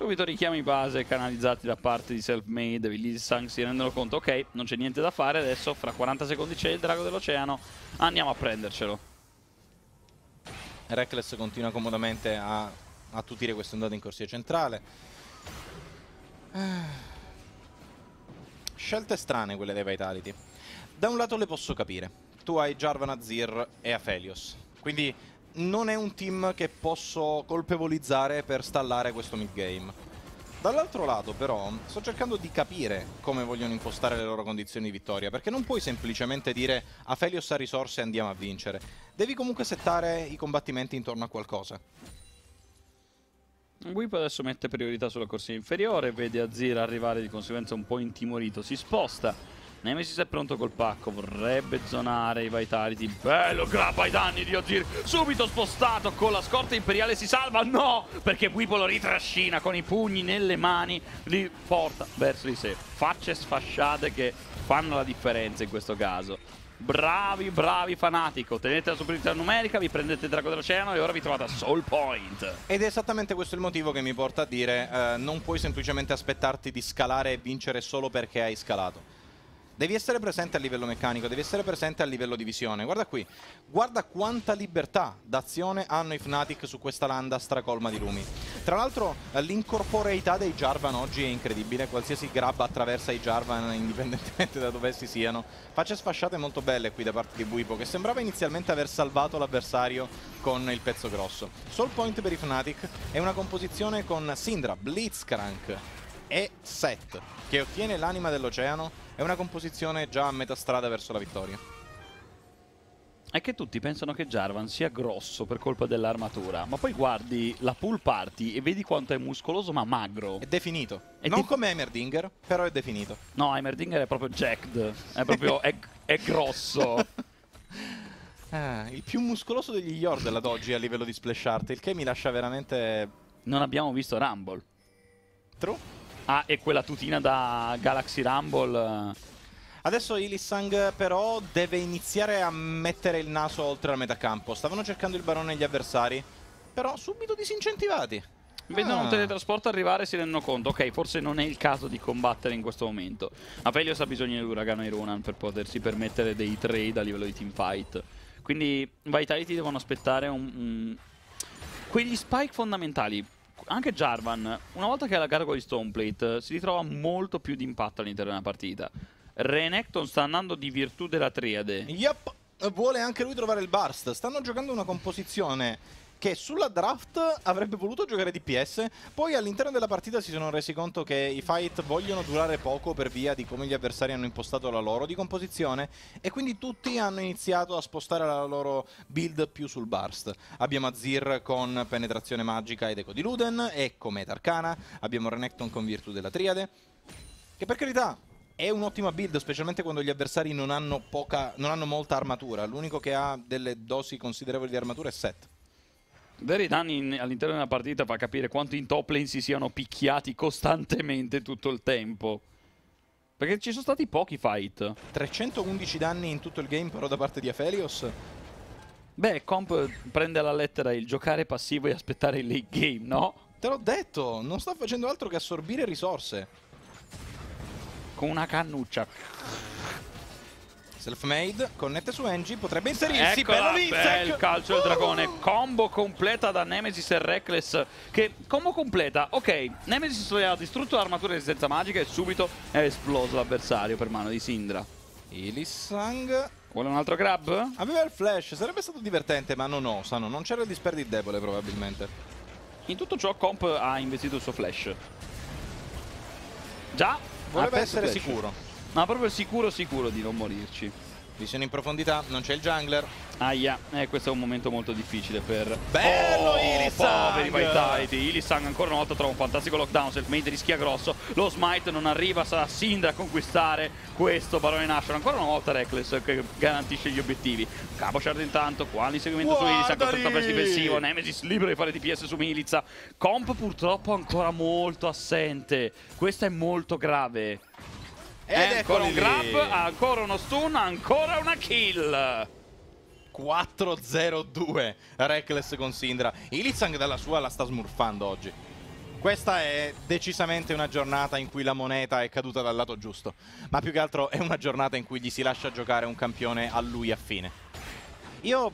Subito richiami base canalizzati da parte di Selfmade, lì Sang si rendono conto, ok, non c'è niente da fare adesso, fra 40 secondi c'è il drago dell'oceano, andiamo a prendercelo. Reckless continua comodamente a attutire questa ondata in corsia centrale. Eh. Scelte strane quelle dei Vitality. Da un lato le posso capire. Tu hai Jarvan Azir e Aphelios. Quindi non è un team che posso colpevolizzare per stallare questo mid-game. Dall'altro lato però sto cercando di capire come vogliono impostare le loro condizioni di vittoria perché non puoi semplicemente dire a Felios ha risorse e andiamo a vincere. Devi comunque settare i combattimenti intorno a qualcosa. Whip adesso mette priorità sulla corsia inferiore, vede Azir arrivare di conseguenza un po' intimorito, si sposta Nemesis è pronto col pacco, vorrebbe zonare i Vitality. Bello, grappa i danni di Ozir. Subito spostato con la scorta imperiale si salva. No, perché Whippo lo ritrascina con i pugni nelle mani. Li porta verso di sé. Facce sfasciate che fanno la differenza in questo caso. Bravi, bravi fanatico. Tenete la superiorità numerica, vi prendete il drago dell'oceano e ora vi trovate a Soul Point. Ed è esattamente questo il motivo che mi porta a dire: eh, non puoi semplicemente aspettarti di scalare e vincere solo perché hai scalato Devi essere presente a livello meccanico, devi essere presente a livello di visione. Guarda qui, guarda quanta libertà d'azione hanno i Fnatic su questa landa stracolma di lumi. Tra l'altro eh, l'incorporeità dei Jarvan oggi è incredibile, qualsiasi grab attraversa i Jarvan indipendentemente da dove essi siano. Facce sfasciate molto belle qui da parte di Buipo che sembrava inizialmente aver salvato l'avversario con il pezzo grosso. Soul Point per i Fnatic è una composizione con Syndra, Blitzcrank e Set che ottiene l'anima dell'oceano è una composizione già a metà strada verso la vittoria. È che tutti pensano che Jarvan sia grosso per colpa dell'armatura, ma poi guardi la pool party e vedi quanto è muscoloso ma magro. È definito. È non come Heimerdinger, però è definito. No, Heimerdinger è proprio jacked, è proprio è, è grosso. ah, il più muscoloso degli Yordle ad oggi a livello di splash art, il che mi lascia veramente... Non abbiamo visto Rumble. True. Ah, e quella tutina da Galaxy Rumble. Adesso Ilissang però deve iniziare a mettere il naso oltre la metà campo. Stavano cercando il barone gli avversari, però subito disincentivati. Vedono ah. un teletrasporto arrivare e si rendono conto, ok, forse non è il caso di combattere in questo momento. Avelios ha bisogno dell'uragano e Ronan per potersi permettere dei trade a livello di teamfight. Quindi Vitality devono aspettare un, un... quegli spike fondamentali anche Jarvan, una volta che ha la gara con gli Stoneplate, eh, si ritrova molto più di impatto all'interno della partita. Renekton sta andando di virtù della triade. Yep, vuole anche lui trovare il burst. Stanno giocando una composizione che sulla draft avrebbe voluto giocare DPS, poi all'interno della partita si sono resi conto che i fight vogliono durare poco per via di come gli avversari hanno impostato la loro di composizione e quindi tutti hanno iniziato a spostare la loro build più sul burst. Abbiamo Azir con penetrazione magica ed eco di Luden, e come Arcana, abbiamo Renekton con Virtù della Triade, che per carità è un'ottima build, specialmente quando gli avversari non hanno, poca, non hanno molta armatura. L'unico che ha delle dosi considerevoli di armatura è Set. Deridan all'interno della partita fa capire quanto in top lane si siano picchiati costantemente tutto il tempo. Perché ci sono stati pochi fight. 311 danni in tutto il game però da parte di Aphelios. Beh, Comp prende alla lettera il giocare passivo e aspettare il late game, no? Te l'ho detto, non sta facendo altro che assorbire risorse. Con una cannuccia. Selfmade connette su Engie, potrebbe inserirsi, Eccola, bello beh, il calcio del dragone, uh-huh. combo completa da Nemesis e Reckless, che combo completa, ok, Nemesis ha distrutto l'armatura di resistenza magica e subito è esploso l'avversario per mano di Sindra. Ilissang Vuole un altro grab? Aveva il flash, sarebbe stato divertente, ma non osano, non c'era il disperdi debole probabilmente. In tutto ciò Comp ha investito il suo flash. Già, voleva essere flash. sicuro. Ma proprio sicuro sicuro di non morirci. Visione in profondità, non c'è il jungler. Aia, eh, questo è un momento molto difficile per... Bello oh, Ilisang! Poveri Vitality, Ilisang ancora una volta trova un fantastico lockdown, selfmade rischia grosso, lo smite non arriva, sarà Sindra a conquistare questo Barone Nashor, ancora una volta Reckless che garantisce gli obiettivi. Shard intanto, qua l'inseguimento su Ilisang, costretto a press difensivo, Nemesis libero di fare DPS su Milizza. Comp purtroppo ancora molto assente, questo è molto grave. Ed ecco un grab, ancora uno stun, ancora una kill. 4-0-2 Reckless con Sindra. Ilizang dalla sua la sta smurfando oggi. Questa è decisamente una giornata in cui la moneta è caduta dal lato giusto, ma più che altro è una giornata in cui gli si lascia giocare un campione a lui a fine. Io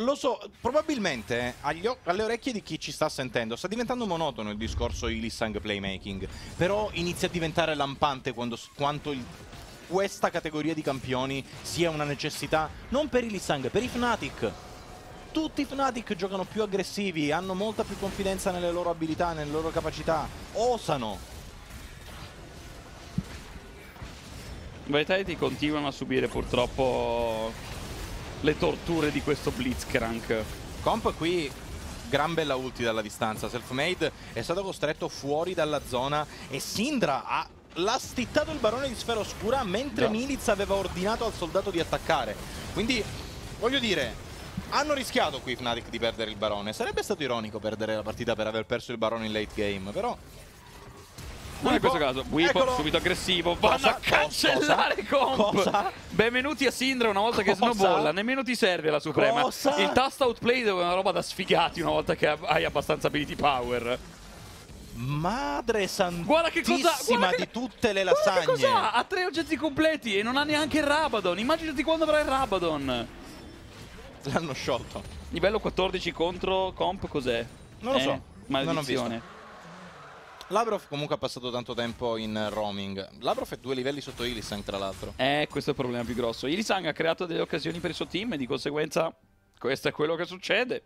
lo so, probabilmente agli, alle orecchie di chi ci sta sentendo sta diventando monotono il discorso Ilisang playmaking, però inizia a diventare lampante quando, quanto il, questa categoria di campioni sia una necessità, non per Ilisang, per i Fnatic. Tutti i Fnatic giocano più aggressivi, hanno molta più confidenza nelle loro abilità, nelle loro capacità, osano. Vitality continuano a subire purtroppo le torture di questo Blitzcrank. Comp qui gran bella ulti dalla distanza, Selfmade è stato costretto fuori dalla zona e Sindra ha lastittato il barone di Sfera Oscura mentre Già. Militz aveva ordinato al soldato di attaccare. Quindi, voglio dire, hanno rischiato qui Fnatic di perdere il barone. Sarebbe stato ironico perdere la partita per aver perso il barone in late game, però non in questo caso, Whip subito aggressivo, vanno a cancellare cosa, comp. Cosa? Benvenuti a Sindra una volta che snowballa, nemmeno ti serve la Suprema. Il tasto outplay è una roba da sfigati una volta che hai abbastanza ability power. Madre santissima guarda che, cosa, di tutte le lasagne. Guarda che cosa ha? Ha tre oggetti completi e non ha neanche il Rabadon. Immaginati quando avrà il Rabadon. L'hanno sciolto. Livello 14 contro comp cos'è? Non lo eh, so. Maledizione. Non ho visto. Lavrov comunque ha passato tanto tempo in roaming. Lavrov è due livelli sotto Ilisang, tra l'altro. Eh, questo è il problema più grosso. Ilisang ha creato delle occasioni per il suo team e di conseguenza questo è quello che succede.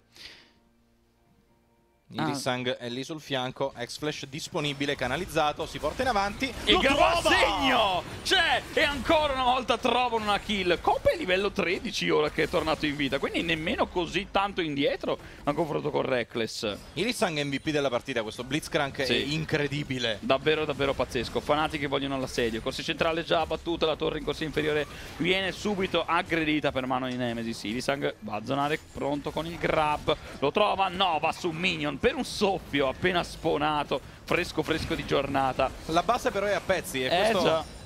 Irisang ah. è lì sul fianco, ex flash disponibile, canalizzato, si porta in avanti Il trova! segno! C'è! E ancora una volta trovano una kill. è livello 13 ora che è tornato in vita, quindi nemmeno così tanto indietro a confronto con Reckless. Irisang è MVP della partita, questo Blitzcrank sì. è incredibile. Davvero davvero pazzesco. Fanati che vogliono l'assedio. Corsia centrale già battuta, la torre in corsia inferiore viene subito aggredita per mano di Nemesis. Irisang va a zonare pronto con il grab. Lo trova, no, va su Minion per un soffio appena sfonato, fresco fresco di giornata. La bassa però è a pezzi e eh questo... Già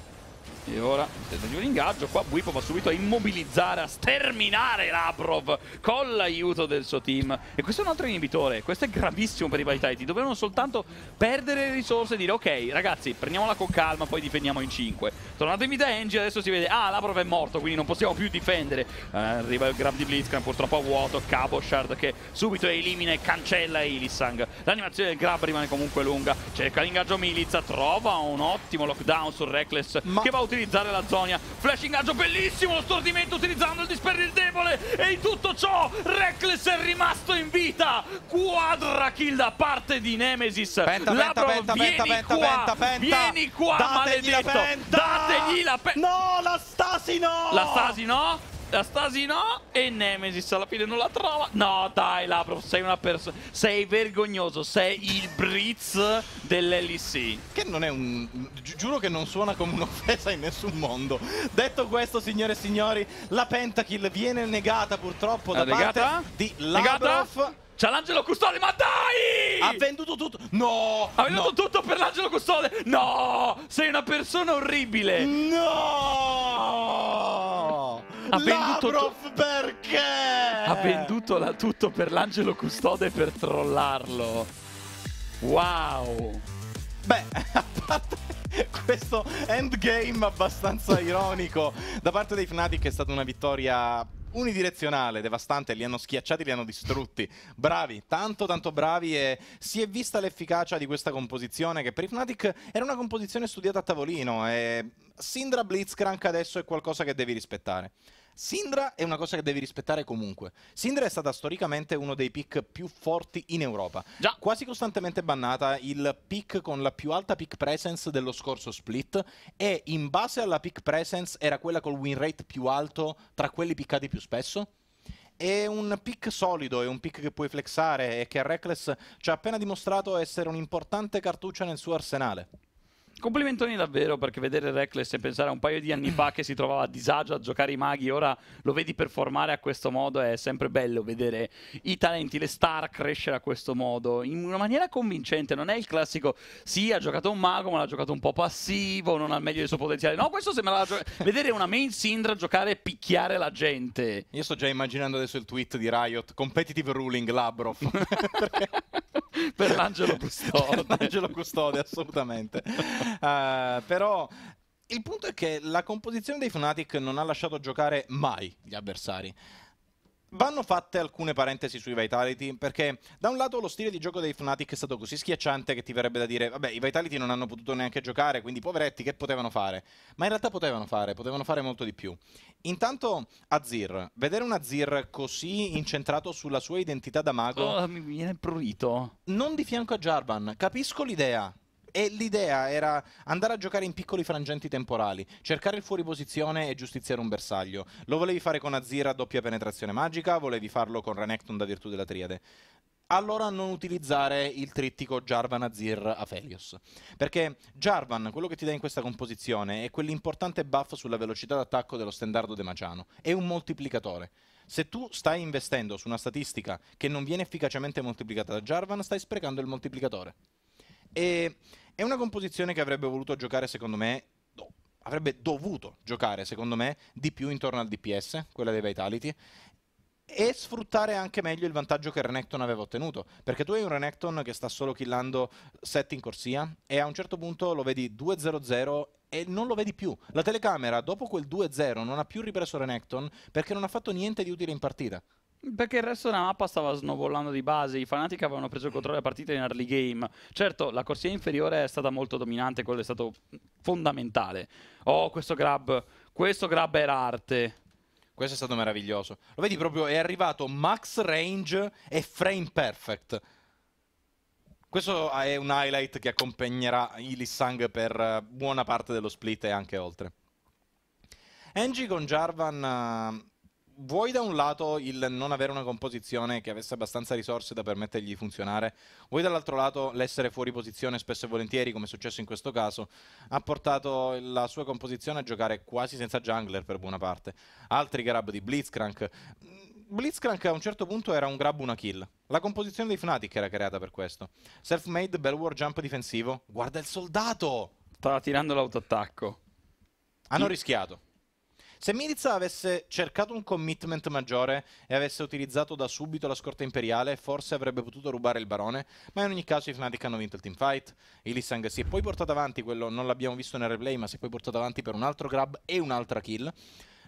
e ora tenta di un ingaggio, qua Buifo va subito a immobilizzare, a sterminare Labrov con l'aiuto del suo team. E questo è un altro inibitore, questo è gravissimo per i Vitality, dovevano soltanto perdere le risorse e dire ok ragazzi prendiamola con calma, poi difendiamo in 5. Tornate in vita Angie, adesso si vede, ah Labrov è morto quindi non possiamo più difendere. Arriva il grab di Blitzcrank purtroppo a vuoto, Cabo Shard che subito elimina e cancella Ilisang. L'animazione del grab rimane comunque lunga, cerca l'ingaggio Milizza, trova un ottimo lockdown sul Reckless Ma... che va a utilizzare utilizzare la zonia. Flash ingaggio bellissimo, lo stordimento utilizzando il disper del debole e in tutto ciò Reckless è rimasto in vita. Quadra kill da parte di Nemesis. Penta, Labro, penta, vieni penta, qua, penta, penta, vieni qua, Dategli maledetto. La penta. Dategli la penta. No, la Stasi no. Astasi no E Nemesis alla fine non la trova No dai Lavrov sei una persona Sei vergognoso Sei il Britz dell'LC Che non è un gi Giuro che non suona come un'offesa in nessun mondo Detto questo signore e signori La pentakill viene negata purtroppo Da negata? parte di Lavrov C'ha l'angelo custode, ma dai! Ha venduto tutto. No! Ha venduto no. tutto per l'angelo custode. No! Sei una persona orribile. No! Ha venduto Lavrov perché? Ha venduto la tutto per l'angelo custode per trollarlo. Wow! Beh, a parte questo endgame abbastanza ironico da parte dei Fnatic è stata una vittoria unidirezionale, devastante, li hanno schiacciati, li hanno distrutti. Bravi, tanto tanto bravi e si è vista l'efficacia di questa composizione che per i Fnatic era una composizione studiata a tavolino e Sindra Blitzcrank adesso è qualcosa che devi rispettare. Sindra è una cosa che devi rispettare comunque. Sindra è stata storicamente uno dei pick più forti in Europa. Già. Quasi costantemente bannata, il pick con la più alta pick presence dello scorso split e in base alla pick presence era quella col win rate più alto tra quelli piccati più spesso. È un pick solido, è un pick che puoi flexare e che Reckless ci ha appena dimostrato essere un'importante cartuccia nel suo arsenale. Complimentoni davvero perché vedere Reckless e pensare a un paio di anni fa che si trovava a disagio a giocare i maghi, ora lo vedi performare a questo modo, è sempre bello vedere i talenti, le star crescere a questo modo, in una maniera convincente, non è il classico sì ha giocato un mago ma l'ha giocato un po' passivo, non ha il meglio del suo potenziale, no questo sembra gio- vedere una main Sindra giocare e picchiare la gente. Io sto già immaginando adesso il tweet di Riot, competitive ruling Labrov. per l'angelo custode. per l'angelo custode, assolutamente uh, però il punto è che la composizione dei Fnatic non ha lasciato giocare mai gli avversari. Vanno fatte alcune parentesi sui Vitality, perché da un lato lo stile di gioco dei Fnatic è stato così schiacciante che ti verrebbe da dire, vabbè, i Vitality non hanno potuto neanche giocare, quindi poveretti, che potevano fare? Ma in realtà potevano fare, potevano fare molto di più. Intanto Azir, vedere un Azir così incentrato sulla sua identità da mago... Oh, mi viene prurito. Non di fianco a Jarvan, capisco l'idea, e l'idea era andare a giocare in piccoli frangenti temporali, cercare il fuoriposizione e giustiziare un bersaglio. Lo volevi fare con Azir a doppia penetrazione magica, volevi farlo con Renekton da virtù della triade allora non utilizzare il trittico Jarvan Azir Aphelios. Perché Jarvan, quello che ti dà in questa composizione, è quell'importante buff sulla velocità d'attacco dello standardo De Maciano. È un moltiplicatore. Se tu stai investendo su una statistica che non viene efficacemente moltiplicata da Jarvan, stai sprecando il moltiplicatore. E è una composizione che avrebbe voluto giocare, secondo me, do, avrebbe dovuto giocare, secondo me, di più intorno al DPS, quella dei Vitality, e sfruttare anche meglio il vantaggio che Renekton aveva ottenuto. Perché tu hai un Renekton che sta solo killando set in corsia e a un certo punto lo vedi 2-0-0 e non lo vedi più. La telecamera dopo quel 2-0 non ha più ripreso Renekton perché non ha fatto niente di utile in partita. Perché il resto della mappa stava snowballando di base, i fanatici avevano preso il controllo della partita in early game. Certo, la corsia inferiore è stata molto dominante, quello è stato fondamentale. Oh, questo grab, questo grab era arte. Questo è stato meraviglioso. Lo vedi proprio, è arrivato max range e frame perfect. Questo è un highlight che accompagnerà Ilissang per eh, buona parte dello split e anche oltre. Angie con Jarvan eh, vuoi da un lato il non avere una composizione che avesse abbastanza risorse da permettergli di funzionare, vuoi dall'altro lato l'essere fuori posizione spesso e volentieri, come è successo in questo caso, ha portato la sua composizione a giocare quasi senza jungler per buona parte. Altri grab di Blitzcrank. Blitzcrank a un certo punto era un grab una kill. La composizione dei Fnatic era creata per questo. Self-made, Bell war jump difensivo. Guarda il soldato! Stava tirando l'autoattacco. Hanno rischiato. Se Mirizza avesse cercato un commitment maggiore e avesse utilizzato da subito la scorta imperiale, forse avrebbe potuto rubare il barone, ma in ogni caso i Fnatic hanno vinto il teamfight, Ilisang si è poi portato avanti, quello non l'abbiamo visto nel replay, ma si è poi portato avanti per un altro grab e un'altra kill.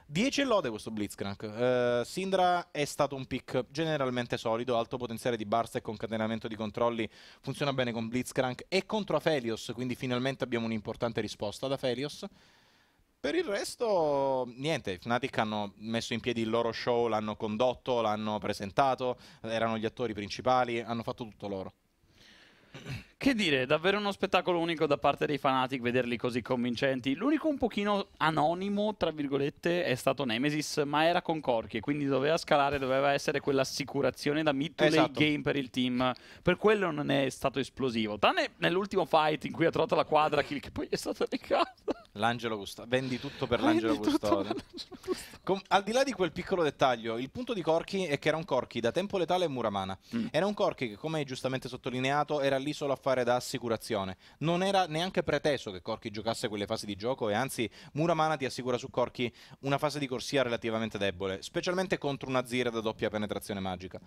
10 lode questo Blitzcrank. Uh, Sindra è stato un pick generalmente solido, alto potenziale di burst e concatenamento di controlli. Funziona bene con Blitzcrank e contro Aphelios, quindi finalmente abbiamo un'importante risposta da Aphelios. Per il resto, niente, Fnatic hanno messo in piedi il loro show, l'hanno condotto, l'hanno presentato, erano gli attori principali, hanno fatto tutto loro. Che dire, davvero uno spettacolo unico da parte dei Fnatic vederli così convincenti. L'unico un pochino anonimo, tra virgolette, è stato Nemesis, ma era con Corky, quindi doveva scalare, doveva essere quell'assicurazione da mid to esatto. game per il team. Per quello non è stato esplosivo. Tranne nell'ultimo fight in cui ha trovato la quadra kill, che poi è stata recata. L'angelo Custode. Vendi tutto per Vendi l'angelo Custode. Con, al di là di quel piccolo dettaglio, il punto di Corky è che era un Corky da tempo letale e Muramana. Mm. Era un Corky che, come giustamente sottolineato, era lì solo a fare da assicurazione. Non era neanche preteso che Corky giocasse quelle fasi di gioco e anzi Muramana ti assicura su Corky una fase di corsia relativamente debole, specialmente contro una Zira da doppia penetrazione magica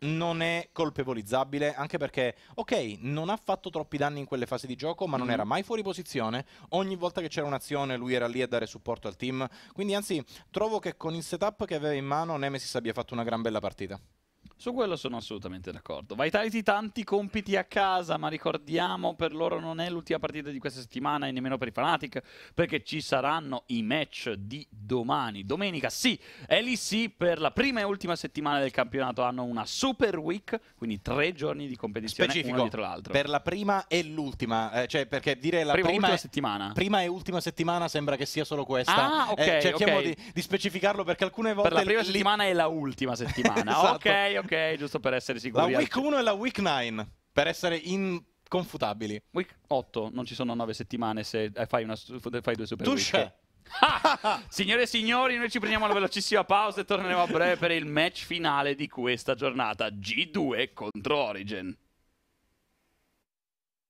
non è colpevolizzabile, anche perché, ok, non ha fatto troppi danni in quelle fasi di gioco, ma non mm. era mai fuori posizione. Ogni volta che c'era un'azione lui era lì a dare supporto al team quindi anzi trovo che con il setup che aveva in mano Nemesis abbia fatto una gran bella partita su quello sono assolutamente d'accordo. Vitality tanti compiti a casa, ma ricordiamo per loro non è l'ultima partita di questa settimana e nemmeno per i Fnatic, perché ci saranno i match di domani. Domenica sì, sì, per la prima e ultima settimana del campionato hanno una Super Week, quindi tre giorni di competizione Specifico, uno dietro l'altro. Per la prima e l'ultima, eh, cioè perché dire la prima, prima e settimana. Prima e ultima settimana sembra che sia solo questa. Ah, eh, ok. Eh, cerchiamo okay. Di, di, specificarlo perché alcune volte... Per la prima li... settimana e la ultima settimana. esatto. Ok, ok ok, giusto per essere sicuri. La week 1 e la week 9, per essere in confutabili. Week 8, non ci sono 9 settimane se fai, una, fai due super Tush. week. Signore e signori, noi ci prendiamo una velocissima pausa e torneremo a breve per il match finale di questa giornata G2 contro Origin.